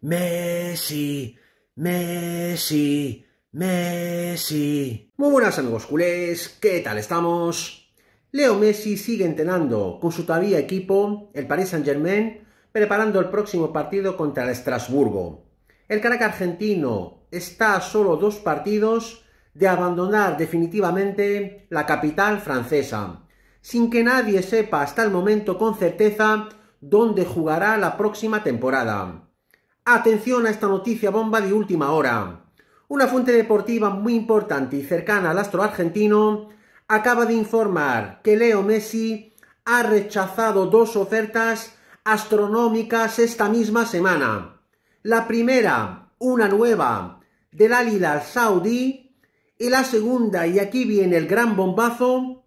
Messi, Messi, Messi. Muy buenas amigos culés, ¿qué tal estamos? Leo Messi sigue entrenando con su todavía equipo, el Paris Saint Germain, preparando el próximo partido contra el Estrasburgo. El cara argentino está a solo dos partidos de abandonar definitivamente la capital francesa, sin que nadie sepa hasta el momento con certeza dónde jugará la próxima temporada. Atención a esta noticia bomba de última hora. Una fuente deportiva muy importante y cercana al astro argentino acaba de informar que Leo Messi ha rechazado dos ofertas astronómicas esta misma semana. La primera, una nueva, del Al al-Saudi. y la segunda, y aquí viene el gran bombazo,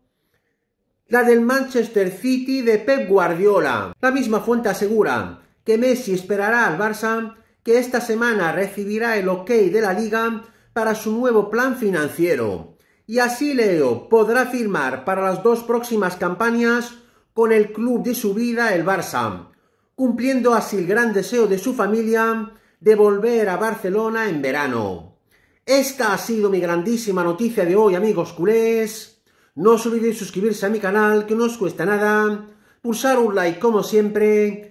la del Manchester City de Pep Guardiola. La misma fuente asegura que Messi esperará al Barça, que esta semana recibirá el ok de la liga para su nuevo plan financiero. Y así Leo podrá firmar para las dos próximas campañas con el club de su vida, el Barça, cumpliendo así el gran deseo de su familia de volver a Barcelona en verano. Esta ha sido mi grandísima noticia de hoy, amigos culés. No os olvidéis suscribirse a mi canal, que no os cuesta nada, pulsar un like como siempre